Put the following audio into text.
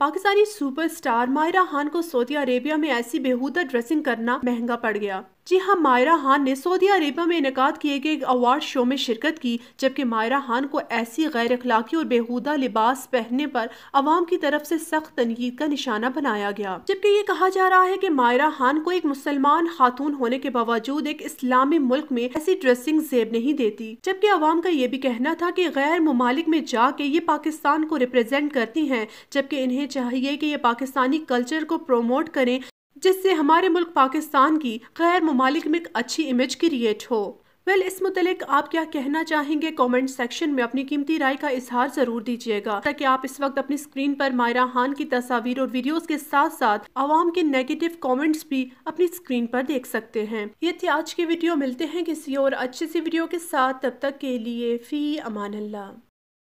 Pakistani superstar Myra Khan को Saudi Arabia में ऐसी बेहूदा ड्रेसिंग करना महंगा पड़ गया जी हाँ मायरा खान ने सऊदी अरेबिया में इनका किए गए अवार्ड शो में शिरकत की जबकि मायरा खान को ऐसी गैर अखलाकी और बेहूदा लिबास पहनने पर अवाम की तरफ से सख्त तनकीद का निशाना बनाया गया जबकि ये कहा जा रहा है कि मायरा खान को एक मुसलमान खातून होने के बावजूद एक इस्लामी मुल्क में ऐसी ड्रेसिंग जेब नहीं देती जबकि अवाम का ये भी कहना था की गैर ममालिक में जाके ये पाकिस्तान को रिप्रेजेंट करती है जबकि इन्हें चाहिए कि ये पाकिस्तानी कल्चर को प्रोमोट करें जिससे हमारे मुल्क पाकिस्तान की गैर ममालिक में एक अच्छी इमेज क्रिएट हो वेल well, इस मुतलिक आप क्या कहना चाहेंगे कमेंट सेक्शन में अपनी कीमती राय का इजहार जरूर दीजिएगा ताकि आप इस वक्त अपनी स्क्रीन पर मायरा खान की तस्वीर और वीडियोस के साथ साथ आवाम के नेगेटिव कमेंट्स भी अपनी स्क्रीन पर देख सकते हैं ये थी आज की वीडियो मिलते हैं किसी और अच्छी सी वीडियो के साथ तब तक के लिए फी अमान अल्लाह